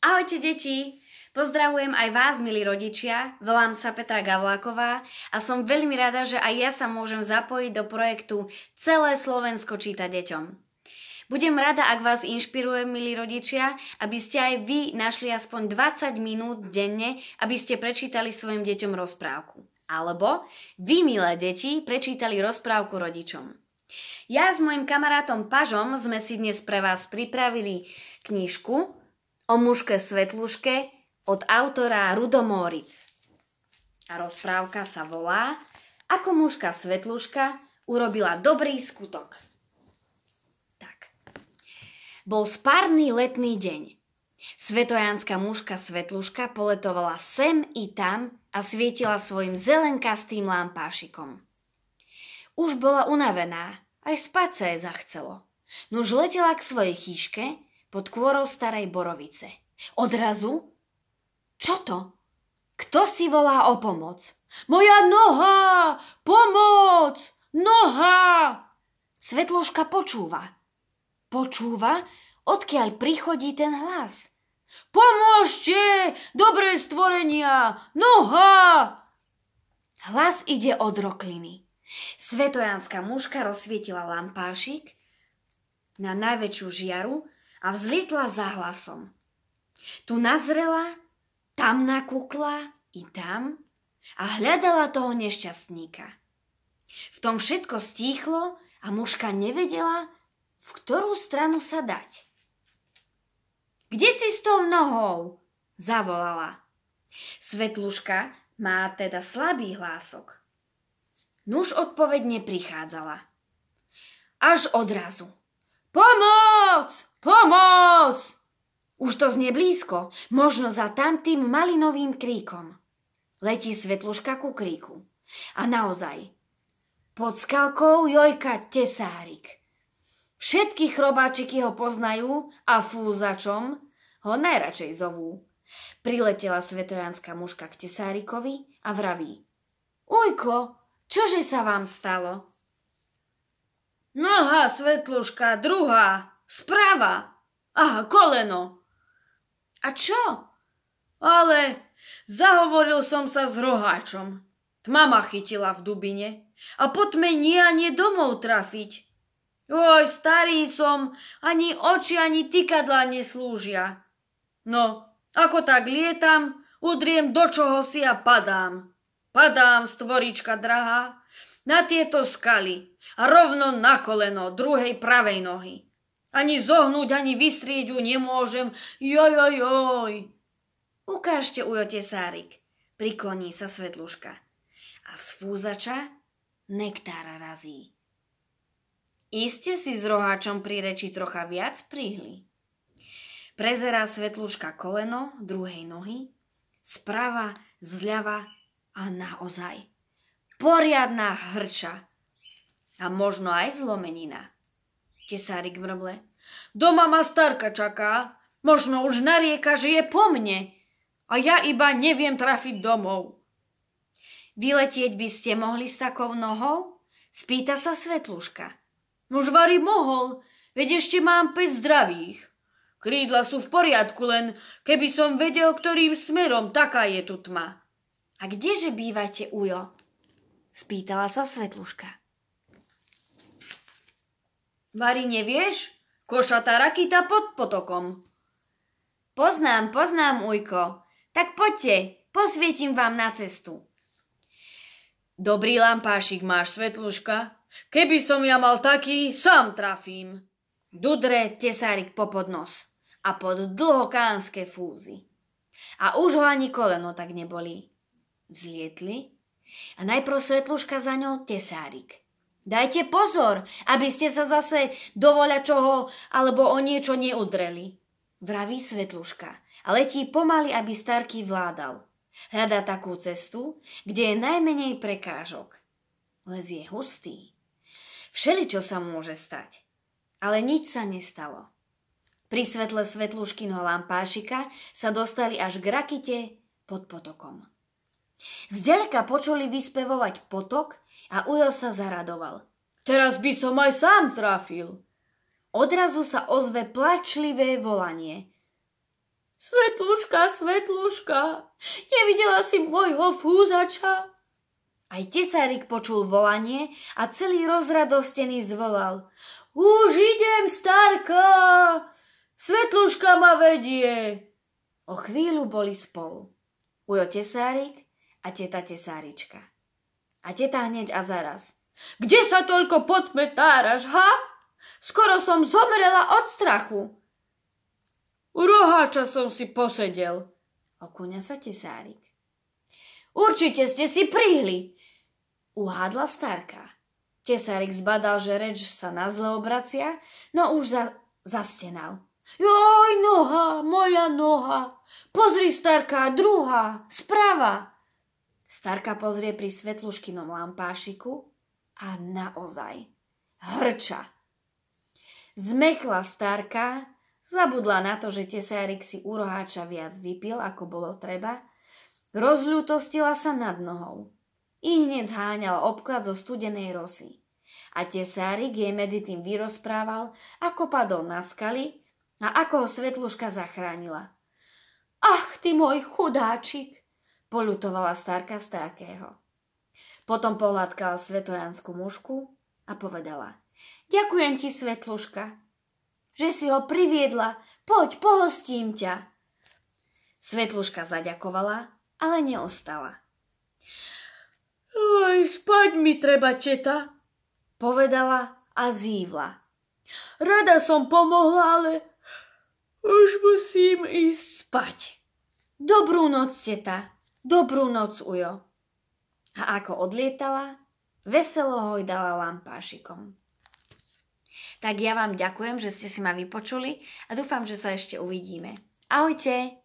Ahojte deti! Pozdravujem aj vás, milí rodičia, volám sa Petra Gavláková a som veľmi rada, že aj ja sa môžem zapojiť do projektu Celé Slovensko číta deťom. Budem rada, ak vás inšpirujem, milí rodičia, aby ste aj vy našli aspoň 20 minút denne, aby ste prečítali svojim deťom rozprávku. Alebo vy, milé deti, prečítali rozprávku rodičom. Ja s mojim kamarátom Pažom sme si dnes pre vás pripravili knižku o mužke Svetluške od autora Rudomóric. A rozprávka sa volá Ako mužka Svetluška urobila dobrý skutok. Tak. Bol spárny letný deň. Svetojanská mužka Svetluška poletovala sem i tam a svietila svojim zelenkastým lampášikom. Už bola unavená, aj spať sa jej zachcelo. Nuž letela k svojej chýške pod kôrou starej borovice. Odrazu? Čo to? Kto si volá o pomoc? Moja noha! Pomoc! Noha! Svetloška počúva. Počúva, odkiaľ prichodí ten hlas. Pomôžte! Dobré stvorenia! Noha! Hlas ide od rokliny. Svetojanská mužka rozsvietila lampášik na najväčšiu žiaru a vzlietla za hlasom. Tu nazrela, tam nakúkla i tam a hľadala toho nešťastníka. V tom všetko stíchlo a mužka nevedela, v ktorú stranu sa dať. Kde si s tou nohou? zavolala. Svetluška má teda slabý hlások. Nuž odpovedne prichádzala. Až odrazu. Pomoc! Pomoc! Už to znie blízko, možno za tamtým malinovým kríkom. Letí svetluška ku kríku. A naozaj, pod skalkou jojka tesárik. Všetky chrobáčiky ho poznajú a fúzačom ho najradšej zovú. Priletela svetojanská mužka k tesárikovi a vraví. Ujko, čože sa vám stalo? Noha, svetluška, druhá, Správa! Aha, koleno! A čo? Ale zahovoril som sa s roháčom. Tma ma chytila v dubine a potme nie domov trafiť. Oj, starý som, ani oči, ani tykadla neslúžia. No, ako tak lietam, udriem do čoho si a padám. Padám, stvorička drahá, na tieto skaly a rovno na koleno druhej pravej nohy. Ani zohnúť, ani vystrieť ju nemôžem. Joj, joj, joj. Ukážte, ujo sárik, prikloní sa svetluška. A z fúzača nektára razí. Iste si s roháčom pri reči trocha viac prihli. Prezerá svetluška koleno druhej nohy, sprava, zľava a naozaj. Poriadná hrča a možno aj zlomenina. Kesárik mrble. Doma ma starka čaká, možno už narieka, že je po mne a ja iba neviem trafiť domov. Vyletieť by ste mohli s takou nohou? Spýta sa Svetluška. Nož vary mohol, veď ešte mám 5 zdravých. Krídla sú v poriadku, len keby som vedel, ktorým smerom taká je tu tma. A kdeže bývate, Ujo? Spýtala sa Svetluška. Vary nevieš? Košatá rakita pod potokom. Poznám, poznám, Ujko. Tak poďte, posvietim vám na cestu. Dobrý lampášik máš, Svetluška. Keby som ja mal taký, sám trafím. Dudre tesárik po podnos a pod dlhokánske fúzy. A už ho ani koleno tak neboli. Vzlietli a najprv Svetluška za ňou tesárik Dajte pozor, aby ste sa zase dovoľa čoho alebo o niečo neudreli. Vraví Svetluška a letí pomaly, aby Starky vládal. Hľadá takú cestu, kde je najmenej prekážok. Les je hustý. Všeli čo sa môže stať. Ale nič sa nestalo. Pri svetle svetluškinho lampášika sa dostali až k rakite pod potokom. Zďaleka počuli vyspevovať potok a Ujo sa zaradoval. Teraz by som aj sám trafil. Odrazu sa ozve plačlivé volanie. Svetluška, svetluška, nevidela si môjho fúzača? Aj tesárik počul volanie a celý rozradostený zvolal. Už idem, starka! Svetluška ma vedie! O chvíľu boli spolu. Ujo tesárik a teta tesárička. A teta hneď a zaraz. Kde sa toľko potmetáraš, ha? Skoro som zomrela od strachu. U roháča som si posedel, okúňa sa tesárik. Určite ste si prihli, uhádla starka. Tesárik zbadal, že reč sa na zle obracia, no už za, zastenal. Joj, noha, moja noha, pozri starka, druhá, sprava. Starka pozrie pri svetluškinom lampášiku a naozaj hrča. Zmekla starka, zabudla na to, že tesárik si uroháča viac vypil, ako bolo treba, rozľútostila sa nad nohou. I hneď zháňal obklad zo studenej rosy. A tesárik jej medzi tým vyrozprával, ako padol na skaly a ako ho svetluška zachránila. Ach, ty môj chudáčik, Polutovala stárka stákého. Potom pohľadkala svetojanskú mužku a povedala Ďakujem ti, Svetluška, že si ho priviedla. Poď, pohostím ťa. Svetluška zaďakovala, ale neostala. Aj spať mi treba, četa, povedala a zívla. Rada som pomohla, ale už musím ísť spať. Dobrú noc, teta. Dobrú noc, Ujo. A ako odlietala, veselo hojdala lampášikom. Tak ja vám ďakujem, že ste si ma vypočuli a dúfam, že sa ešte uvidíme. Ahojte!